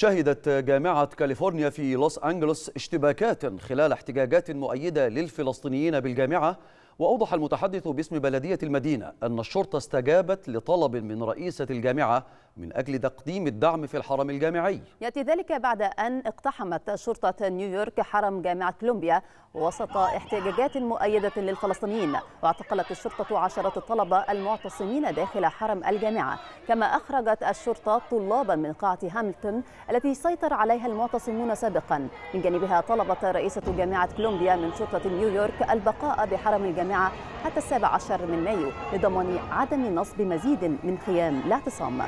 شهدت جامعة كاليفورنيا في لوس أنجلوس اشتباكات خلال احتجاجات مؤيدة للفلسطينيين بالجامعة وأوضح المتحدث باسم بلدية المدينة أن الشرطة استجابت لطلب من رئيسة الجامعة من أجل تقديم الدعم في الحرم الجامعي يأتي ذلك بعد أن اقتحمت شرطة نيويورك حرم جامعة كولومبيا وسط احتجاجات مؤيدة للفلسطينيين واعتقلت الشرطة عشرة الطلبة المعتصمين داخل حرم الجامعة كما أخرجت الشرطة طلابا من قاعة هاملتون التي سيطر عليها المعتصمون سابقا من جانبها طلبت رئيسة جامعة كولومبيا من شرطة نيويورك البقاء بحرم الجامعة الجامعة حتى السابع عشر من مايو لضمان عدم نصب مزيد من خيام الاعتصام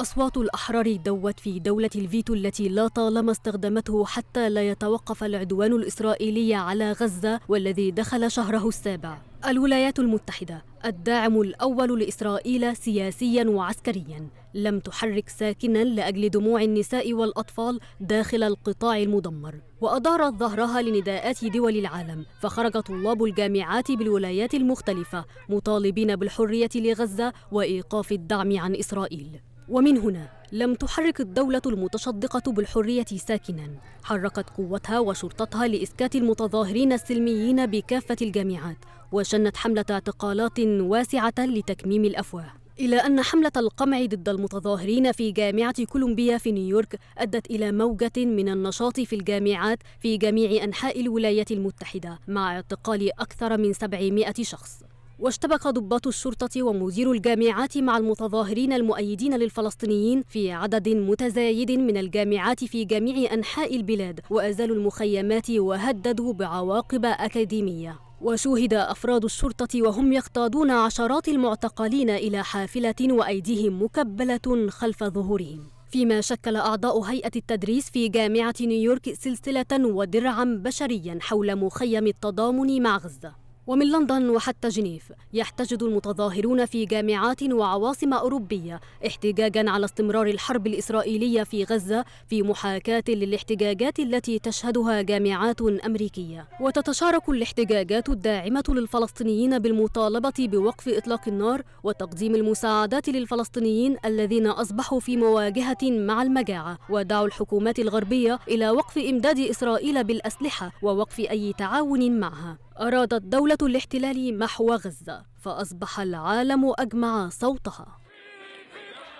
أصوات الأحرار دوت في دولة الفيتو التي لا طالما استخدمته حتى لا يتوقف العدوان الإسرائيلي على غزة والذي دخل شهره السابع الولايات المتحدة الداعم الأول لإسرائيل سياسيا وعسكريا لم تحرك ساكنا لأجل دموع النساء والأطفال داخل القطاع المدمر وأدارت ظهرها لنداءات دول العالم فخرج طلاب الجامعات بالولايات المختلفة مطالبين بالحرية لغزة وإيقاف الدعم عن إسرائيل ومن هنا لم تحرك الدولة المتشدقة بالحرية ساكنا حركت قوتها وشرطتها لإسكات المتظاهرين السلميين بكافة الجامعات وشنت حملة اعتقالات واسعة لتكميم الأفواه إلى أن حملة القمع ضد المتظاهرين في جامعة كولومبيا في نيويورك أدت إلى موجة من النشاط في الجامعات في جميع أنحاء الولايات المتحدة مع اعتقال أكثر من 700 شخص واشتبك ضباط الشرطة ومدير الجامعات مع المتظاهرين المؤيدين للفلسطينيين في عدد متزايد من الجامعات في جميع أنحاء البلاد وأزالوا المخيمات وهددوا بعواقب أكاديمية وشوهد أفراد الشرطة وهم يقتادون عشرات المعتقلين إلى حافلة وأيديهم مكبلة خلف ظهورهم فيما شكل أعضاء هيئة التدريس في جامعة نيويورك سلسلة ودرعا بشريا حول مخيم التضامن مع غزة ومن لندن وحتى جنيف يحتجد المتظاهرون في جامعات وعواصم أوروبية احتجاجا على استمرار الحرب الإسرائيلية في غزة في محاكاة للاحتجاجات التي تشهدها جامعات أمريكية وتتشارك الاحتجاجات الداعمة للفلسطينيين بالمطالبة بوقف إطلاق النار وتقديم المساعدات للفلسطينيين الذين أصبحوا في مواجهة مع المجاعة ودعوا الحكومات الغربية إلى وقف إمداد إسرائيل بالأسلحة ووقف أي تعاون معها أرادت دولة الاحتلال محو غزة فأصبح العالم أجمع صوتها